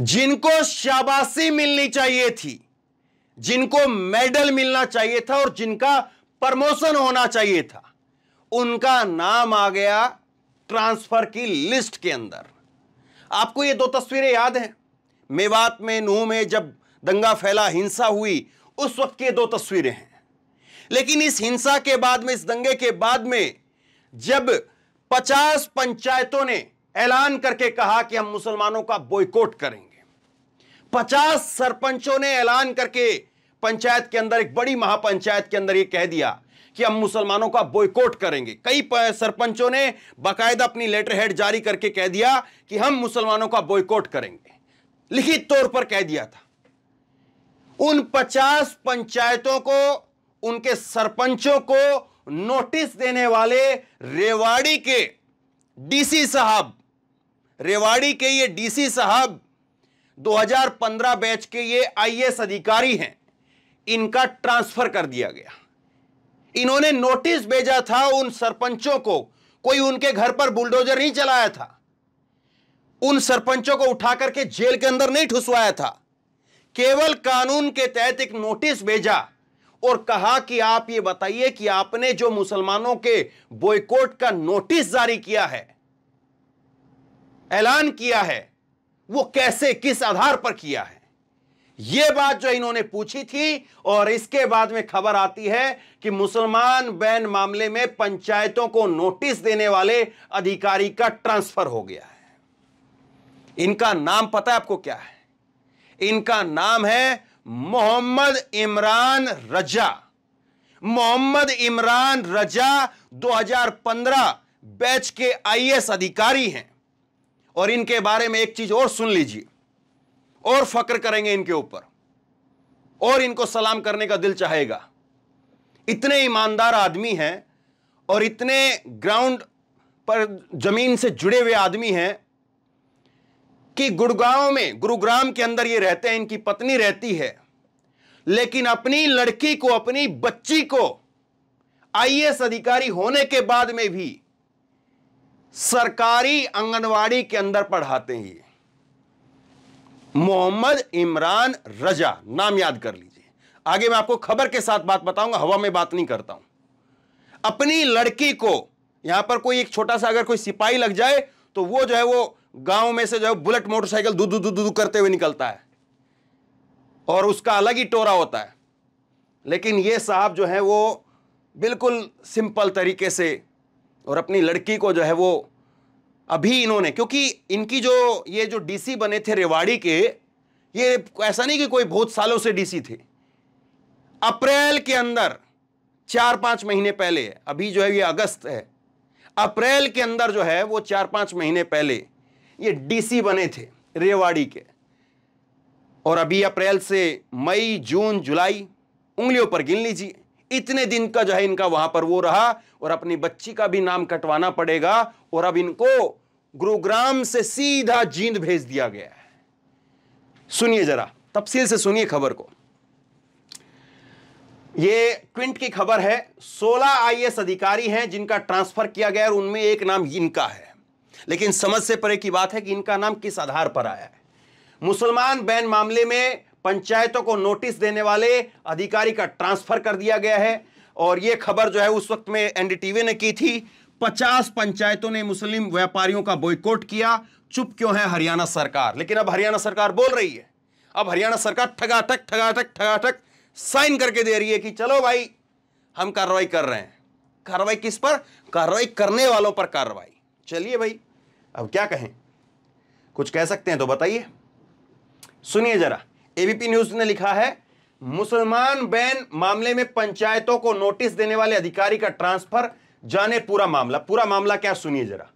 जिनको शाबाशी मिलनी चाहिए थी जिनको मेडल मिलना चाहिए था और जिनका प्रमोशन होना चाहिए था उनका नाम आ गया ट्रांसफर की लिस्ट के अंदर आपको ये दो तस्वीरें याद हैं मेवात में नूह में जब दंगा फैला हिंसा हुई उस वक्त की दो तस्वीरें हैं लेकिन इस हिंसा के बाद में इस दंगे के बाद में जब पचास पंचायतों ने ऐलान करके कहा कि हम मुसलमानों का बॉयकॉट करेंगे पचास सरपंचों ने ऐलान करके पंचायत के अंदर एक बड़ी महापंचायत के अंदर यह कह दिया कि हम मुसलमानों का बॉयकॉट करेंगे कई सरपंचों ने बाकायदा अपनी लेटर हेड जारी करके कह दिया कि हम मुसलमानों का बॉयकॉट करेंगे लिखित तौर पर कह दिया था उन पचास पंचायतों को उनके सरपंचों को नोटिस देने वाले रेवाड़ी के डीसी साहब रेवाड़ी के ये डीसी साहब 2015 बैच के ये आईएएस अधिकारी हैं इनका ट्रांसफर कर दिया गया इन्होंने नोटिस भेजा था उन सरपंचों को कोई उनके घर पर बुलडोजर नहीं चलाया था उन सरपंचों को उठा करके जेल के अंदर नहीं ठुसवाया था केवल कानून के तहत एक नोटिस भेजा और कहा कि आप ये बताइए कि आपने जो मुसलमानों के बॉयकॉट का नोटिस जारी किया है ऐलान किया है वो कैसे किस आधार पर किया है ये बात जो इन्होंने पूछी थी और इसके बाद में खबर आती है कि मुसलमान बैन मामले में पंचायतों को नोटिस देने वाले अधिकारी का ट्रांसफर हो गया है इनका नाम पता है आपको क्या है इनका नाम है मोहम्मद इमरान रजा मोहम्मद इमरान रजा 2015 बैच के आईएएस अधिकारी हैं और इनके बारे में एक चीज और सुन लीजिए और फक्र करेंगे इनके ऊपर और इनको सलाम करने का दिल चाहेगा इतने ईमानदार आदमी हैं और इतने ग्राउंड पर जमीन से जुड़े हुए आदमी हैं कि गुड़गांव में गुरुग्राम के अंदर ये रहते हैं इनकी पत्नी रहती है लेकिन अपनी लड़की को अपनी बच्ची को आईएएस अधिकारी होने के बाद में भी सरकारी आंगनवाड़ी के अंदर पढ़ाते हैं ये मोहम्मद इमरान रजा नाम याद कर लीजिए आगे मैं आपको खबर के साथ बात बताऊंगा हवा में बात नहीं करता हूं अपनी लड़की को यहां पर कोई एक छोटा सा अगर कोई सिपाही लग जाए तो वो जो है वो गांव में से जो है बुलेट मोटरसाइकिल दू दू दू दू करते हुए निकलता है और उसका अलग ही टोरा होता है लेकिन ये साहब जो है वो बिल्कुल सिंपल तरीके से और अपनी लड़की को जो है वो अभी इन्होंने क्योंकि इनकी जो ये जो डीसी बने थे रेवाड़ी के ये ऐसा नहीं कि कोई बहुत सालों से डीसी थे अप्रैल के अंदर चार पांच महीने पहले अभी जो है ये अगस्त है अप्रैल के अंदर जो है वो चार पांच महीने पहले ये डीसी बने थे रेवाड़ी के और अभी अप्रैल से मई जून जुलाई उंगलियों पर गिन लीजिए इतने दिन का जो है इनका वहां पर वो रहा और अपनी बच्ची का भी नाम कटवाना पड़ेगा और अब इनको गुरुग्राम से सीधा जींद भेज दिया गया है सुनिए जरा तफसील से सुनिए खबर को ये क्विंट की खबर है 16 आईएएस अधिकारी हैं जिनका ट्रांसफर किया गया और उनमें एक नाम इनका है लेकिन समझ से परे की बात है कि इनका नाम किस आधार पर आया है मुसलमान बैन मामले में पंचायतों को नोटिस देने वाले अधिकारी का ट्रांसफर कर दिया गया है और यह खबर जो है उस वक्त में एनडीटीवी ने की थी पचास पंचायतों ने मुस्लिम व्यापारियों का बॉयकॉट किया चुप क्यों है हरियाणा सरकार लेकिन अब हरियाणा सरकार बोल रही है अब हरियाणा सरकार ठगाटक ठगाटक ठगाटक साइन करके दे रही है कि चलो भाई हम कार्रवाई कर रहे हैं कार्रवाई किस पर कार्रवाई करने वालों पर कार्रवाई चलिए भाई अब क्या कहें कुछ कह सकते हैं तो बताइए सुनिए जरा एबीपी न्यूज ने लिखा है मुसलमान बैन मामले में पंचायतों को नोटिस देने वाले अधिकारी का ट्रांसफर जाने पूरा मामला पूरा मामला क्या सुनिए जरा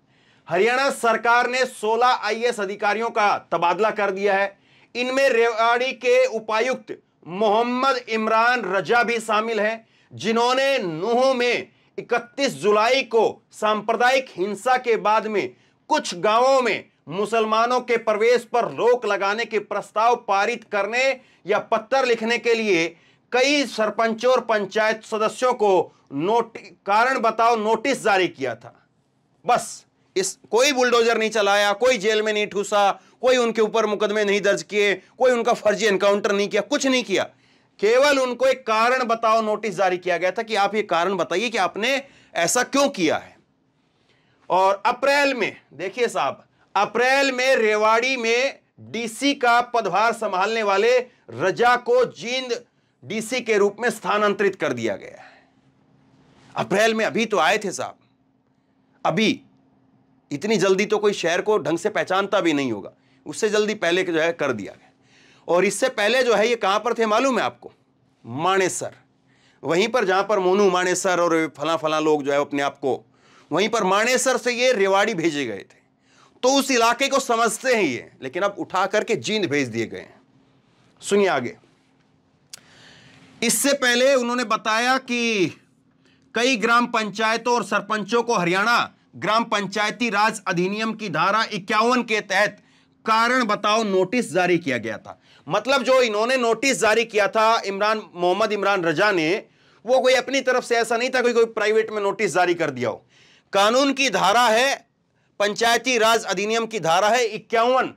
हरियाणा सरकार ने 16 आईएएस अधिकारियों का तबादला कर दिया है इनमें रेवाड़ी के उपायुक्त मोहम्मद इमरान रजा भी शामिल हैं जिन्होंने नूह में 31 जुलाई को सांप्रदायिक हिंसा के बाद में कुछ गांवों में मुसलमानों के प्रवेश पर रोक लगाने के प्रस्ताव पारित करने या पत्थर लिखने के लिए कई सरपंचों और पंचायत सदस्यों को नोट कारण बताओ नोटिस जारी किया था बस इस कोई बुलडोजर नहीं चलाया कोई जेल में नहीं ठूसा कोई उनके ऊपर मुकदमे नहीं दर्ज किए कोई उनका फर्जी एनकाउंटर नहीं किया कुछ नहीं किया केवल उनको एक कारण बताओ नोटिस जारी किया गया था कि आप ये कारण बताइए कि आपने ऐसा क्यों किया है और अप्रैल में देखिए साहब अप्रैल में रेवाड़ी में डीसी का पदभार संभालने वाले रजा को जींद डीसी के रूप में स्थानांतरित कर दिया गया है अप्रैल में अभी तो आए थे साहब अभी इतनी जल्दी तो कोई शहर को ढंग से पहचानता भी नहीं होगा उससे जल्दी पहले जो है कर दिया गया और इससे पहले जो है ये कहां पर थे मालूम है आपको मानेसर वहीं पर जहां पर मोनू मानेसर और फला फला लोग जो है अपने आप को वहीं पर मानेसर से ये रेवाड़ी भेजे गए थे तो उस इलाके को समझते हैं ये लेकिन अब उठा करके जींद भेज दिए गए हैं सुनिए आगे इससे पहले उन्होंने बताया कि कई ग्राम पंचायतों और सरपंचों को हरियाणा ग्राम पंचायती राज अधिनियम की धारा इक्यावन के तहत कारण बताओ नोटिस जारी किया गया था मतलब जो इन्होंने नोटिस जारी किया था इमरान मोहम्मद इमरान रजा ने वो कोई अपनी तरफ से ऐसा नहीं था कोई कोई प्राइवेट में नोटिस जारी कर दिया हो कानून की धारा है पंचायती राज अधिनियम की धारा है इक्यावन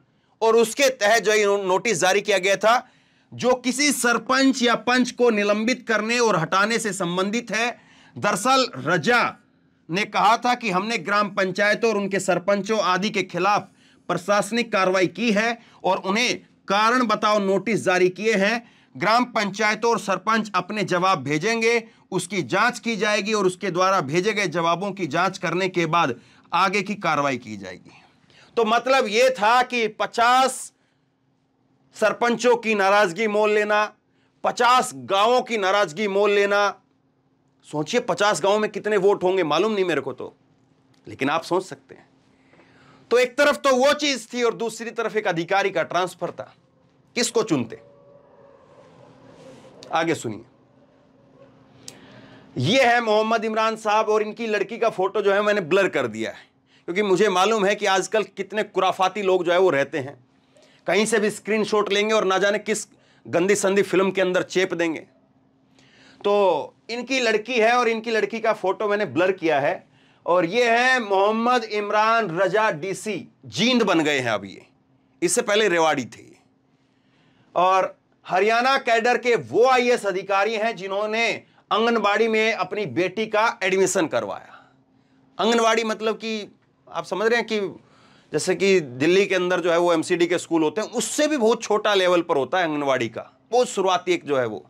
और उसके तहत जो नोटिस जारी किया गया था जो किसी सरपंच या पंच को निलंबित करने और हटाने से संबंधित है दरअसल रजा ने कहा था कि हमने ग्राम पंचायतों और उनके सरपंचों आदि के खिलाफ प्रशासनिक कार्रवाई की है और उन्हें कारण बताओ नोटिस जारी किए हैं ग्राम पंचायतों और सरपंच अपने जवाब भेजेंगे उसकी जांच की जाएगी और उसके द्वारा भेजे गए जवाबों की जांच करने के बाद आगे की कार्रवाई की जाएगी तो मतलब यह था कि 50 सरपंचों की नाराजगी मोल लेना 50 गांवों की नाराजगी मोल लेना सोचिए 50 गांव में कितने वोट होंगे मालूम नहीं मेरे को तो लेकिन आप सोच सकते हैं तो एक तरफ तो वो चीज थी और दूसरी तरफ एक अधिकारी का ट्रांसफर था किसको चुनते आगे सुनिए ये है मोहम्मद इमरान साहब और इनकी लड़की का फोटो जो है मैंने ब्लर कर दिया है क्योंकि मुझे मालूम है कि आजकल कितने कुराफाती लोग जो है वो रहते हैं कहीं से भी स्क्रीनशॉट लेंगे और ना जाने किस गंदी संदी फिल्म के अंदर चेप देंगे तो इनकी लड़की है और इनकी लड़की का फोटो मैंने ब्लर किया है और ये है मोहम्मद इमरान रजा डीसी जींद बन गए हैं अब ये इससे पहले रेवाड़ी थे और हरियाणा कैडर के वो आईएएस अधिकारी हैं जिन्होंने आंगनबाड़ी में अपनी बेटी का एडमिशन करवाया आंगनबाड़ी मतलब कि आप समझ रहे हैं कि जैसे कि दिल्ली के अंदर जो है वो एमसीडी के स्कूल होते हैं उससे भी बहुत छोटा लेवल पर होता है आंगनबाड़ी का बहुत शुरुआती एक जो है वो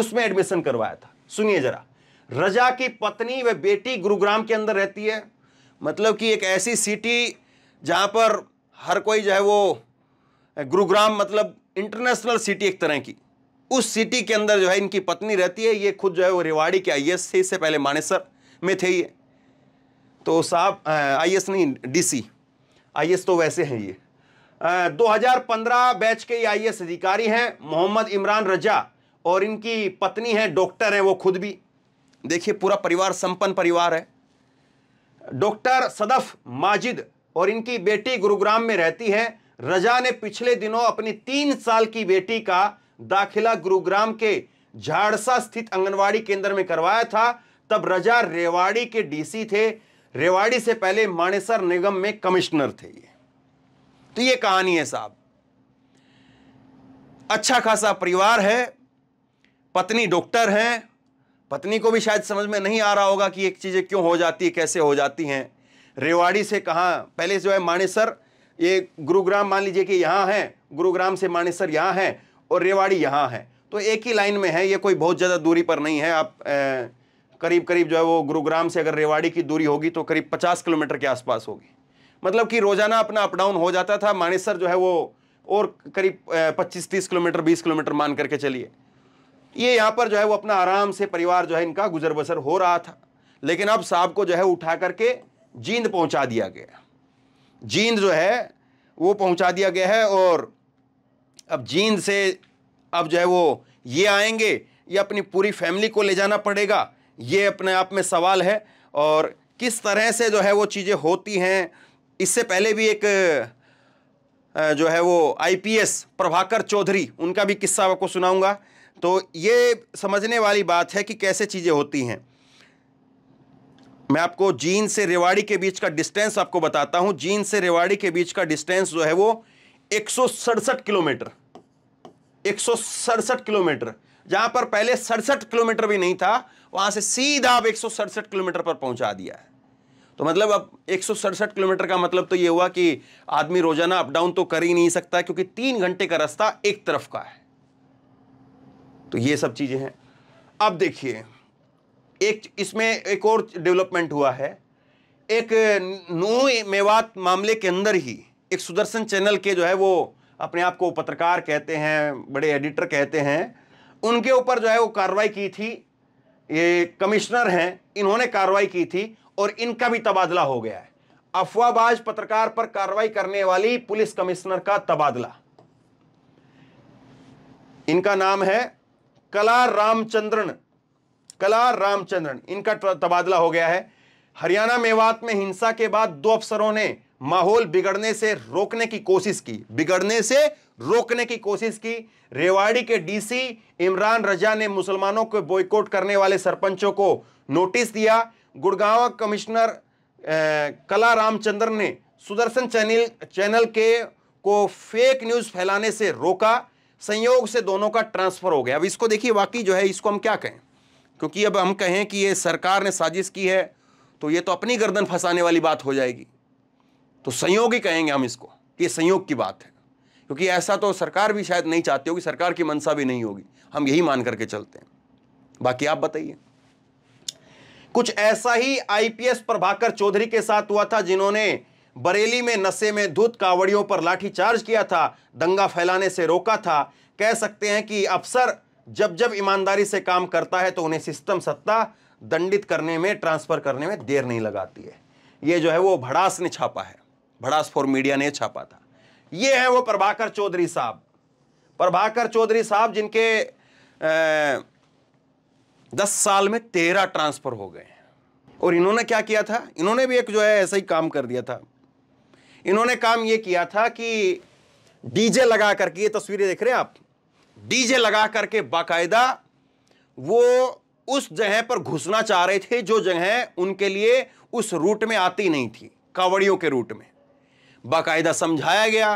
उसमें एडमिशन करवाया था सुनिए जरा रजा की पत्नी व बेटी गुरुग्राम के अंदर रहती है मतलब कि एक ऐसी सिटी जहाँ पर हर कोई जो है वो गुरुग्राम मतलब इंटरनेशनल सिटी एक तरह की उस सिटी के अंदर जो है इनकी पत्नी रहती है ये खुद जो है वो रेवाड़ी के आई एस थे इससे पहले मानेसर में थे ये तो साहब आई एस नहीं डीसी एस तो वैसे हैं ये आ, 2015 बैच के ये एस अधिकारी हैं मोहम्मद इमरान रजा और इनकी पत्नी है डॉक्टर हैं वो खुद भी देखिए पूरा परिवार संपन्न परिवार है डॉक्टर सदफ माजिद और इनकी बेटी गुरुग्राम में रहती है रजा ने पिछले दिनों अपनी तीन साल की बेटी का दाखिला गुरुग्राम के झाड़सा स्थित आंगनवाड़ी केंद्र में करवाया था तब रजा रेवाड़ी के डीसी थे रेवाड़ी से पहले मानेसर निगम में कमिश्नर थे ये तो ये कहानी है साहब अच्छा खासा परिवार है पत्नी डॉक्टर हैं पत्नी को भी शायद समझ में नहीं आ रहा होगा कि एक चीज़ें क्यों हो जाती है कैसे हो जाती हैं रेवाड़ी से कहा पहले जो है मानेसर ये गुरुग्राम मान लीजिए कि यहां है गुरुग्राम से मानेसर यहां है और रेवाड़ी यहाँ है तो एक ही लाइन में है ये कोई बहुत ज़्यादा दूरी पर नहीं है आप ए, करीब करीब जो है वो गुरुग्राम से अगर रेवाड़ी की दूरी होगी तो करीब पचास किलोमीटर के आसपास होगी मतलब कि रोज़ाना अपना अपडाउन हो जाता था मानेसर जो है वो और करीब पच्चीस तीस किलोमीटर बीस किलोमीटर मान करके चलिए ये यहाँ पर जो है वो अपना आराम से परिवार जो है इनका गुजर बसर हो रहा था लेकिन अब साहब को जो है उठा करके जींद पहुँचा दिया गया जींद जो है वो पहुँचा दिया गया है और अब जींद से अब जो है वो ये आएंगे ये अपनी पूरी फैमिली को ले जाना पड़ेगा ये अपने आप में सवाल है और किस तरह से जो है वो चीज़ें होती हैं इससे पहले भी एक जो है वो आईपीएस प्रभाकर चौधरी उनका भी किस्सा आपको सुनाऊंगा तो ये समझने वाली बात है कि कैसे चीज़ें होती हैं मैं आपको जीन से रेवाड़ी के बीच का डिस्टेंस आपको बताता हूँ जीन से रेवाड़ी के बीच का डिस्टेंस जो है वो एक किलोमीटर एक किलोमीटर जहां पर पहले सड़सठ किलोमीटर भी नहीं था वहां से सीधा आप एक किलोमीटर पर पहुंचा दिया है तो मतलब अब एक किलोमीटर का मतलब तो यह हुआ कि आदमी रोजाना अप डाउन तो कर ही नहीं सकता क्योंकि तीन घंटे का रास्ता एक तरफ का है तो ये सब चीज़ें हैं अब देखिए एक इसमें एक और डेवलपमेंट हुआ है एक नू मेवात मामले के अंदर ही एक सुदर्शन चैनल के जो है वो अपने आप को पत्रकार कहते हैं बड़े एडिटर कहते हैं उनके ऊपर जो है वो कार्रवाई की थी ये कमिश्नर हैं इन्होंने कार्रवाई की थी और इनका भी तबादला हो गया है अफवाहबाज पत्रकार पर कार्रवाई करने वाली पुलिस कमिश्नर का तबादला इनका नाम है कला रामचंद्रन कला रामचंद्रन इनका तबादला हो गया है हरियाणा मेवात में हिंसा के बाद दो अफसरों ने माहौल बिगड़ने से रोकने की कोशिश की बिगड़ने से रोकने की कोशिश की रेवाड़ी के डीसी इमरान रजा ने मुसलमानों को बॉयकॉट करने वाले सरपंचों को नोटिस दिया गुड़गांव कमिश्नर कला रामचंद्र ने सुदर्शन चैनल चैनल के को फेक न्यूज़ फैलाने से रोका संयोग से दोनों का ट्रांसफ़र हो गया अब इसको देखिए वाकई जो है इसको हम क्या कहें क्योंकि अब हम कहें कि ये सरकार ने साजिश की है तो ये तो अपनी गर्दन फंसाने वाली बात हो जाएगी तो संयोग ही कहेंगे हम इसको कि संयोग की बात है क्योंकि ऐसा तो सरकार भी शायद नहीं चाहती होगी सरकार की मनसा भी नहीं होगी हम यही मान करके चलते हैं बाकी आप बताइए कुछ ऐसा ही आईपीएस प्रभाकर चौधरी के साथ हुआ था जिन्होंने बरेली में नशे में धुत कावड़ियों पर लाठी चार्ज किया था दंगा फैलाने से रोका था कह सकते हैं कि अफसर जब जब ईमानदारी से काम करता है तो उन्हें सिस्टम सत्ता दंडित करने में ट्रांसफर करने में देर नहीं लगाती है ये जो है वो भड़ास ने छापा है फोर मीडिया ने छापा था ये है वो प्रभाकर चौधरी साहब प्रभाकर चौधरी साहब जिनके दस साल में तेरह ट्रांसफर हो गए और इन्होंने क्या किया था इन्होंने भी एक जो है ऐसा ही काम कर दिया था इन्होंने काम ये किया था कि डीजे लगा करके ये तस्वीरें देख रहे हैं आप डीजे लगा करके बाकायदा वो उस जगह पर घुसना चाह रहे थे जो जगह उनके लिए उस रूट में आती नहीं थी कावड़ियों के रूट में बाकायदा समझाया गया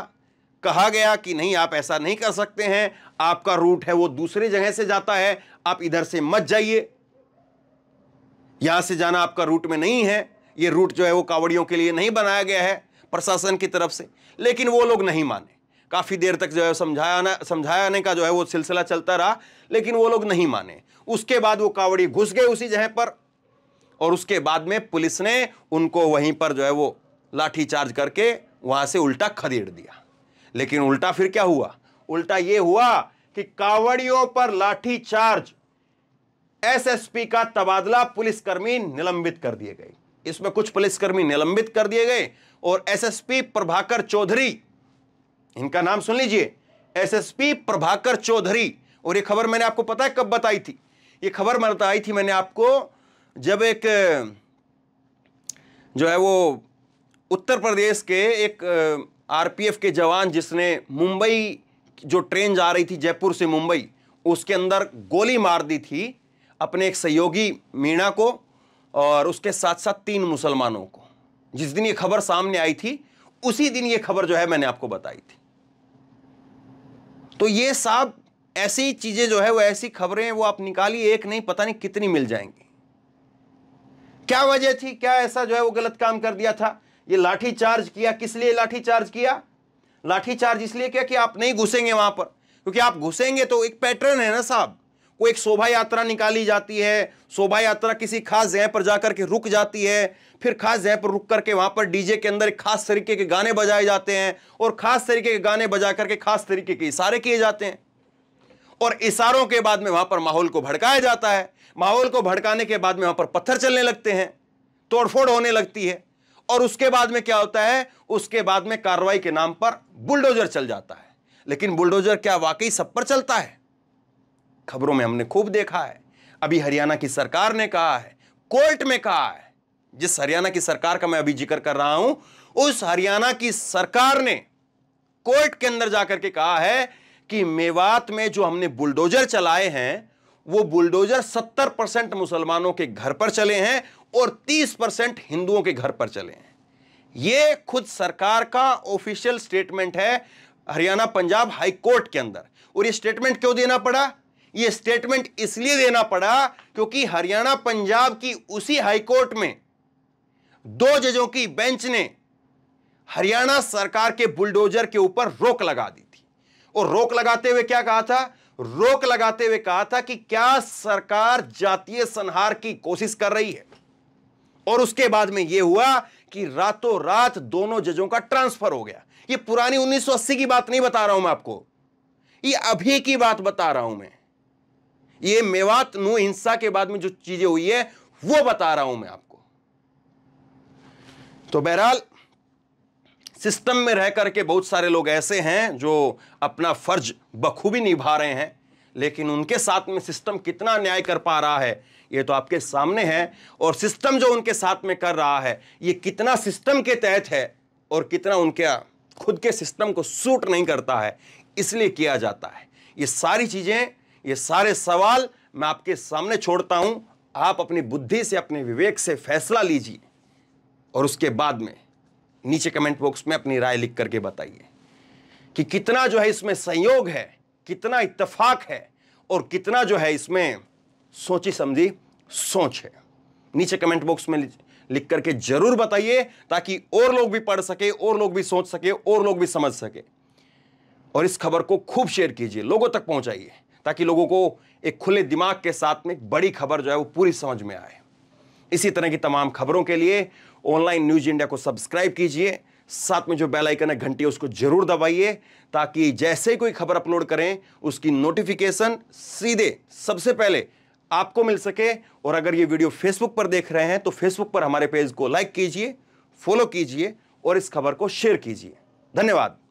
कहा गया कि नहीं आप ऐसा नहीं कर सकते हैं आपका रूट है वो दूसरे जगह से जाता है आप इधर से मत जाइए यहां से जाना आपका रूट में नहीं है ये रूट जो है वो कावड़ियों के लिए नहीं बनाया गया है प्रशासन की तरफ से लेकिन वो लोग नहीं माने काफ़ी देर तक जो है समझाया समझाने का जो है वो सिलसिला चलता रहा लेकिन वो लोग नहीं माने उसके बाद वो कावड़ी घुस गए उसी जगह पर और उसके बाद में पुलिस ने उनको वहीं पर जो है वो लाठीचार्ज करके वहां से उल्टा खदेड़ दिया लेकिन उल्टा फिर क्या हुआ उल्टा यह हुआ कि कावड़ियों पर लाठी चार्ज एसएसपी का तबादला पुलिसकर्मी निलंबित कर दिए गए इसमें कुछ पुलिसकर्मी निलंबित कर दिए गए और एसएसपी प्रभाकर चौधरी इनका नाम सुन लीजिए एसएसपी प्रभाकर चौधरी और यह खबर मैंने आपको पता है कब बताई थी यह खबर बताई थी मैंने आपको जब एक जो है वो उत्तर प्रदेश के एक आरपीएफ के जवान जिसने मुंबई जो ट्रेन जा रही थी जयपुर से मुंबई उसके अंदर गोली मार दी थी अपने एक सहयोगी मीणा को और उसके साथ साथ तीन मुसलमानों को जिस दिन ये खबर सामने आई थी उसी दिन ये खबर जो है मैंने आपको बताई थी तो ये साहब ऐसी चीज़ें जो है वो ऐसी खबरें वो आप निकालिए एक नहीं पता नहीं कितनी मिल जाएंगी क्या वजह थी क्या ऐसा जो है वो गलत काम कर दिया था ये लाठी चार्ज किया किस लिए लाठी चार्ज किया लाठी चार्ज इसलिए किया कि आप नहीं घुसेंगे वहां पर क्योंकि आप घुसेंगे तो एक पैटर्न है ना साहब कोई एक शोभा यात्रा निकाली जाती है शोभा यात्रा किसी खास जगह पर जाकर के रुक जाती है फिर खास जगह पर रुक करके वहां पर डीजे के अंदर खास तरीके के गाने बजाए जाते हैं और खास तरीके के गाने बजा करके खास तरीके के इशारे किए जाते हैं और इशारों के बाद में वहां पर माहौल को भड़काया जाता है माहौल को भड़काने के बाद में वहां पर पत्थर चलने लगते हैं तोड़फोड़ होने लगती है और उसके बाद में क्या होता है उसके बाद में कार्रवाई के नाम पर बुलडोजर चल जाता है लेकिन बुलडोजर क्या वाकई सब पर चलता है खबरों में हमने खूब देखा है अभी हरियाणा की सरकार ने कहा है कोर्ट में कहा है जिस हरियाणा की सरकार का मैं अभी जिक्र कर रहा हूं उस हरियाणा की सरकार ने कोर्ट के अंदर जाकर के कहा है कि मेवात में जो हमने बुलडोजर चलाए हैं वो बुलडोजर 70 परसेंट मुसलमानों के घर पर चले हैं और 30 परसेंट हिंदुओं के घर पर चले हैं ये खुद सरकार का ऑफिशियल स्टेटमेंट है हरियाणा पंजाब हाई कोर्ट के अंदर और ये स्टेटमेंट क्यों देना पड़ा ये स्टेटमेंट इसलिए देना पड़ा क्योंकि हरियाणा पंजाब की उसी हाई कोर्ट में दो जजों की बेंच ने हरियाणा सरकार के बुलडोजर के ऊपर रोक लगा दी थी और रोक लगाते हुए क्या कहा था रोक लगाते हुए कहा था कि क्या सरकार जातीय संहार की कोशिश कर रही है और उसके बाद में यह हुआ कि रातों रात दोनों जजों का ट्रांसफर हो गया ये पुरानी 1980 की बात नहीं बता रहा हूं मैं आपको ये अभी की बात बता रहा हूं मैं ये मेवात नू हिंसा के बाद में जो चीजें हुई है वो बता रहा हूं मैं आपको तो बहरहाल सिस्टम में रह करके बहुत सारे लोग ऐसे हैं जो अपना फर्ज बखूबी निभा रहे हैं लेकिन उनके साथ में सिस्टम कितना न्याय कर पा रहा है ये तो आपके सामने है और सिस्टम जो उनके साथ में कर रहा है ये कितना सिस्टम के तहत है और कितना उनके खुद के सिस्टम को सूट नहीं करता है इसलिए किया जाता है ये सारी चीज़ें ये सारे सवाल मैं आपके सामने छोड़ता हूँ आप अपनी बुद्धि से अपने विवेक से फैसला लीजिए और उसके बाद में नीचे कमेंट बॉक्स में अपनी राय लिख करके बताइए कि कितना जो है इसमें संयोग है कितना इत्तेफाक है और कितना जो है इसमें सोची समझी सोच है नीचे कमेंट बॉक्स में लिख करके जरूर बताइए ताकि और लोग भी पढ़ सके और लोग भी सोच सके और लोग भी समझ सके और इस खबर को खूब शेयर कीजिए लोगों तक पहुंचाइए ताकि लोगों को एक खुले दिमाग के साथ में बड़ी खबर जो है वो पूरी समझ में आए इसी तरह की तमाम खबरों के लिए ऑनलाइन न्यूज इंडिया को सब्सक्राइब कीजिए साथ में जो बेल आइकन है घंटी उसको जरूर दबाइए ताकि जैसे ही कोई खबर अपलोड करें उसकी नोटिफिकेशन सीधे सबसे पहले आपको मिल सके और अगर ये वीडियो फेसबुक पर देख रहे हैं तो फेसबुक पर हमारे पेज को लाइक कीजिए फॉलो कीजिए और इस खबर को शेयर कीजिए धन्यवाद